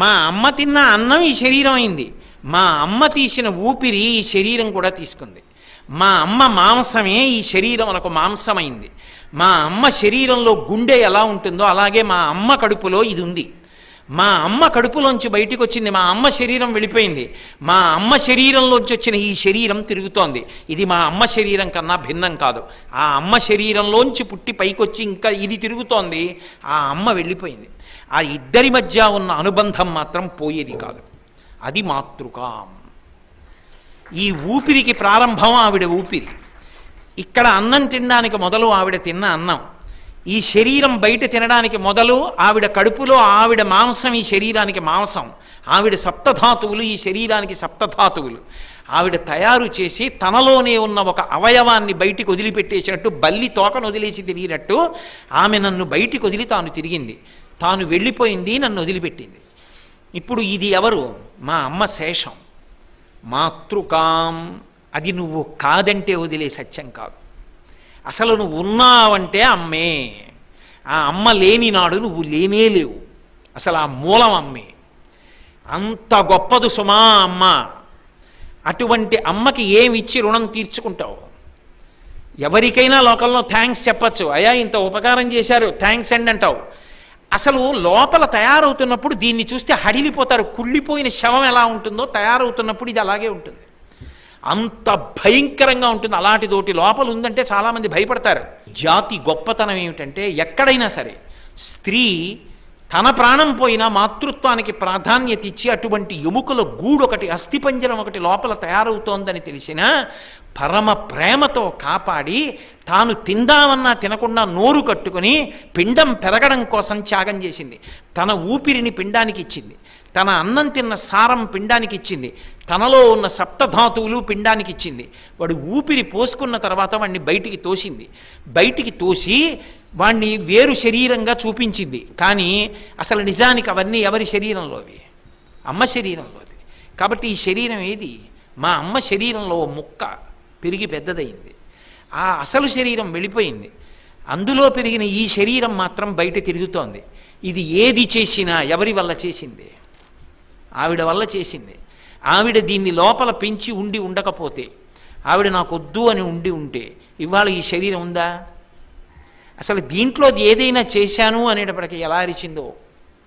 మా అమ్మ తిన్న అన్నం ఈ శరీరం అయింది మా అమ్మ తీసిన ఊపిరి ఈ శరీరం కూడా తీసుకుంది మా అమ్మ మాంసమే ఈ శరీరం మనకు మాంసమైంది మా అమ్మ శరీరంలో గుండె ఎలా ఉంటుందో అలాగే మా అమ్మ కడుపులో ఇది ఉంది మా అమ్మ కడుపులోంచి బయటికి వచ్చింది మా అమ్మ శరీరం వెళ్ళిపోయింది మా అమ్మ శరీరంలోంచి వచ్చిన ఈ శరీరం తిరుగుతోంది ఇది మా అమ్మ శరీరం కన్నా భిన్నం కాదు ఆ అమ్మ శరీరంలోంచి పుట్టి పైకొచ్చి ఇంకా ఇది తిరుగుతోంది ఆ అమ్మ వెళ్ళిపోయింది ఆ ఇద్దరి మధ్య ఉన్న అనుబంధం మాత్రం పోయేది కాదు అది మాతృక ఈ ఊపిరికి ప్రారంభం ఆవిడ ఊపిరి ఇక్కడ అన్నం తినడానికి మొదలు ఆవిడ తిన్న అన్నం ఈ శరీరం బయట తినడానికి మొదలు ఆవిడ కడుపులో ఆవిడ మాంసం ఈ శరీరానికి మాంసం ఆవిడ సప్తధాతువులు ఈ శరీరానికి సప్తధాతువులు ఆవిడ తయారు చేసి తనలోనే ఉన్న ఒక అవయవాన్ని బయటికి వదిలిపెట్టేసినట్టు బల్లి తోకను వదిలేసి తిరిగినట్టు ఆమె నన్ను బయటికి వదిలి తాను తిరిగింది తాను వెళ్ళిపోయింది నన్ను వదిలిపెట్టింది ఇప్పుడు ఇది ఎవరు మా అమ్మ శేషం మాతృకాం అది నువ్వు కాదంటే వదిలే సత్యం కాదు అసలు నువ్వు ఉన్నావంటే అమ్మే ఆ అమ్మ లేని నాడు నువ్వు లేనే లేవు అసలు ఆ మూలం అమ్మే అంత గొప్పదు సుమా అమ్మ అటువంటి అమ్మకి ఏమి ఇచ్చి రుణం తీర్చుకుంటావు ఎవరికైనా లోకల్లో థ్యాంక్స్ చెప్పచ్చు అయా ఇంత ఉపకారం చేశారు థ్యాంక్స్ అండి అంటావు అసలు లోపల తయారవుతున్నప్పుడు దీన్ని చూస్తే హడిలిపోతారు కుళ్ళిపోయిన శవం ఎలా ఉంటుందో తయారవుతున్నప్పుడు ఇది అలాగే ఉంటుంది అంత భయంకరంగా ఉంటుంది అలాంటిదోటి లోపల ఉందంటే చాలామంది భయపడతారు జాతి గొప్పతనం ఏమిటంటే ఎక్కడైనా సరే స్త్రీ తన ప్రాణం పోయినా మాతృత్వానికి ప్రాధాన్యత ఇచ్చి అటువంటి ఎముకల గూడు ఒకటి అస్థిపంజరం ఒకటి లోపల తయారవుతోందని తెలిసిన పరమ ప్రేమతో కాపాడి తాను తిందామన్నా తినకుండా నోరు కట్టుకుని పిండం పెరగడం కోసం త్యాగం చేసింది తన ఊపిరిని పిండానికి ఇచ్చింది తన అన్నం తిన్న సారం పిండానికి ఇచ్చింది తనలో ఉన్న సప్తధాతువులు పిండానికి ఇచ్చింది వాడు ఊపిరి పోసుకున్న తర్వాత వాడిని బయటికి తోసింది బయటికి తోసి వాణ్ణి వేరు శరీరంగా చూపించింది కానీ అసలు నిజానికి అవన్నీ ఎవరి శరీరంలోవి అమ్మ శరీరంలోది కాబట్టి ఈ శరీరం ఏది మా అమ్మ శరీరంలో ముక్క పెరిగి పెద్దదైంది ఆ అసలు శరీరం వెళ్ళిపోయింది అందులో పెరిగిన ఈ శరీరం మాత్రం బయట తిరుగుతోంది ఇది ఏది చేసినా ఎవరి వల్ల చేసింది ఆవిడ వల్ల చేసింది ఆవిడ దీన్ని లోపల పెంచి ఉండి ఉండకపోతే ఆవిడ నాకొద్దు అని ఉండి ఉంటే ఇవాళ ఈ శరీరం ఉందా అసలు దీంట్లో ఏదైనా చేశాను అనేటప్పటికి ఎలా అరిచిందో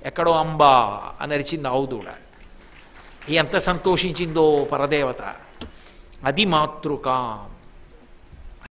ఎక్కడో అంబా అని అరిచింది అవుదూడ ఎంత సంతోషించిందో పరదేవత అది మాతృకాం